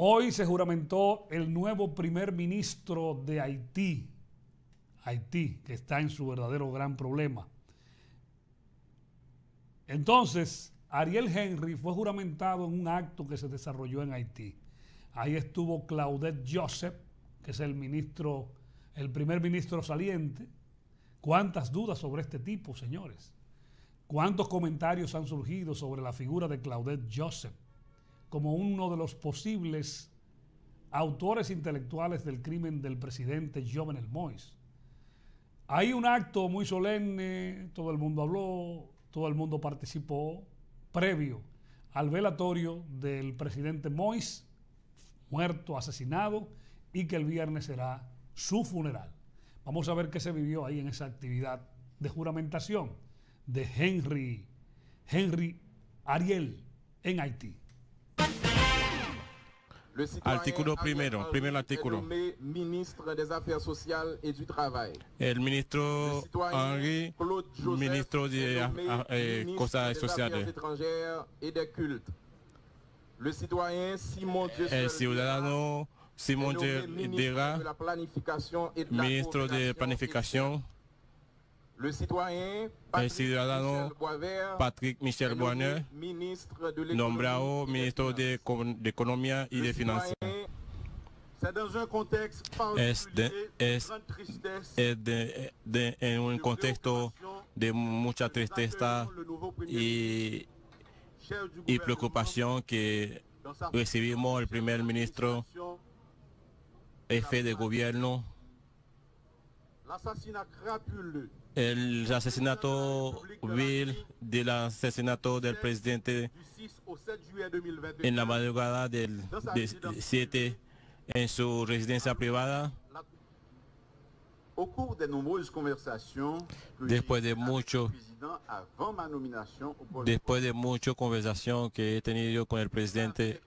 Hoy se juramentó el nuevo primer ministro de Haití, Haití, que está en su verdadero gran problema. Entonces, Ariel Henry fue juramentado en un acto que se desarrolló en Haití. Ahí estuvo Claudette Joseph, que es el ministro, el primer ministro saliente. ¿Cuántas dudas sobre este tipo, señores? ¿Cuántos comentarios han surgido sobre la figura de Claudette Joseph? como uno de los posibles autores intelectuales del crimen del presidente Jovenel Mois. Hay un acto muy solemne, todo el mundo habló, todo el mundo participó previo al velatorio del presidente Mois, muerto, asesinado, y que el viernes será su funeral. Vamos a ver qué se vivió ahí en esa actividad de juramentación de Henry, Henry Ariel en Haití. Le citoyen primero, primero artículo. est nommé ministre des Affaires sociales et du travail. El ministro Henri, Claude Joseph, ministro euh, de a, a, eh, Cosa des Affaires étrangères et des cultes. Le citoyen Simon Dieu El ciudadano Simon Dieu Dera, de la planification et de la ministre de planification. el ciudadano Patrick Michel Boisner, nombrado ministro de, Economía y de Finanzas. Es, de, es, en un contexto de mucha tristeza y, preocupación que recibimos el primer ministro, jefe de gobierno el asesinato vil del asesinato del presidente en la madrugada del 7 en su residencia privada. Después de mucho, después de mucho conversación que he tenido con el presidente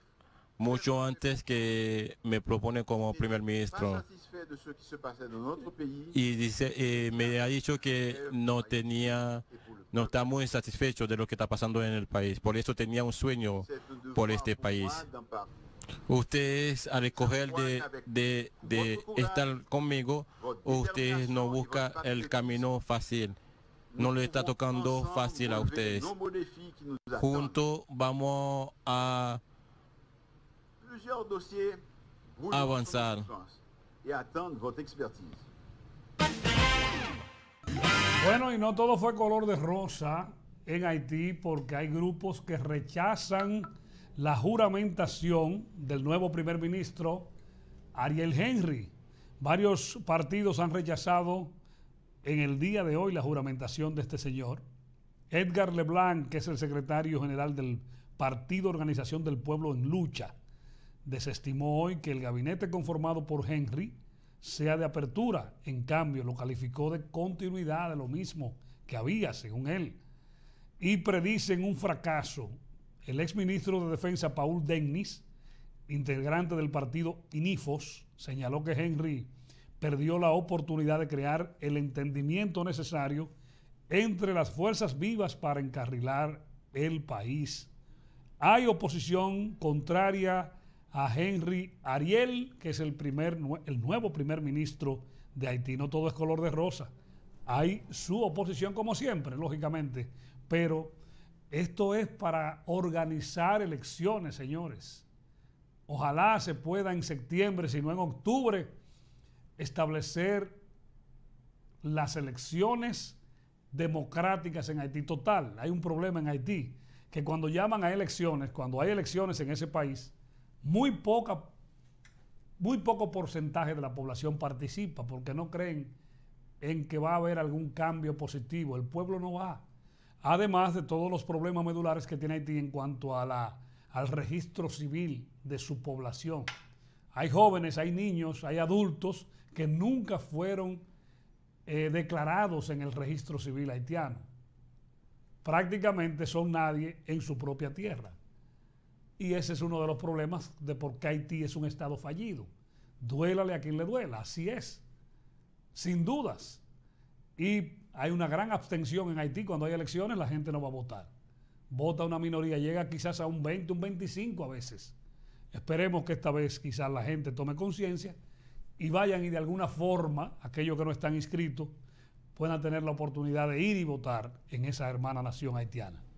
mucho antes que me propone como primer ministro. Y eh, me ha dicho que no tenía, no está muy satisfecho de lo que está pasando en el país. Por eso tenía un sueño por este país. Ustedes al escoger de, de, de estar conmigo, ustedes no busca el camino fácil no le está tocando fácil a ustedes. Juntos vamos a Avanzar. Bueno, y no todo fue color de rosa en Haití porque hay grupos que rechazan la juramentación del nuevo primer ministro Ariel Henry. Varios partidos han rechazado en el día de hoy la juramentación de este señor. Edgar Leblanc, que es el secretario general del Partido Organización del Pueblo en Lucha, desestimó hoy que el gabinete conformado por Henry sea de apertura. En cambio, lo calificó de continuidad de lo mismo que había, según él. Y predicen un fracaso. El exministro de Defensa, Paul Dennis, integrante del partido INIFOS, señaló que Henry perdió la oportunidad de crear el entendimiento necesario entre las fuerzas vivas para encarrilar el país. Hay oposición contraria a Henry Ariel, que es el, primer, el nuevo primer ministro de Haití. No todo es color de rosa. Hay su oposición como siempre, lógicamente, pero esto es para organizar elecciones, señores. Ojalá se pueda en septiembre, si no en octubre, establecer las elecciones democráticas en Haití. Total, hay un problema en Haití, que cuando llaman a elecciones, cuando hay elecciones en ese país, muy poca muy poco porcentaje de la población participa porque no creen en que va a haber algún cambio positivo. El pueblo no va. Además de todos los problemas medulares que tiene Haití en cuanto a al registro civil de su población. Hay jóvenes, hay niños, hay adultos que nunca fueron eh, declarados en el registro civil haitiano. Prácticamente son nadie en su propia tierra. Y ese es uno de los problemas de por qué Haití es un Estado fallido. Duélale a quien le duela, así es, sin dudas. Y hay una gran abstención en Haití, cuando hay elecciones la gente no va a votar. Vota una minoría, llega quizás a un 20, un 25 a veces. Esperemos que esta vez quizás la gente tome conciencia y vayan y de alguna forma aquellos que no están inscritos puedan tener la oportunidad de ir y votar en esa hermana nación haitiana.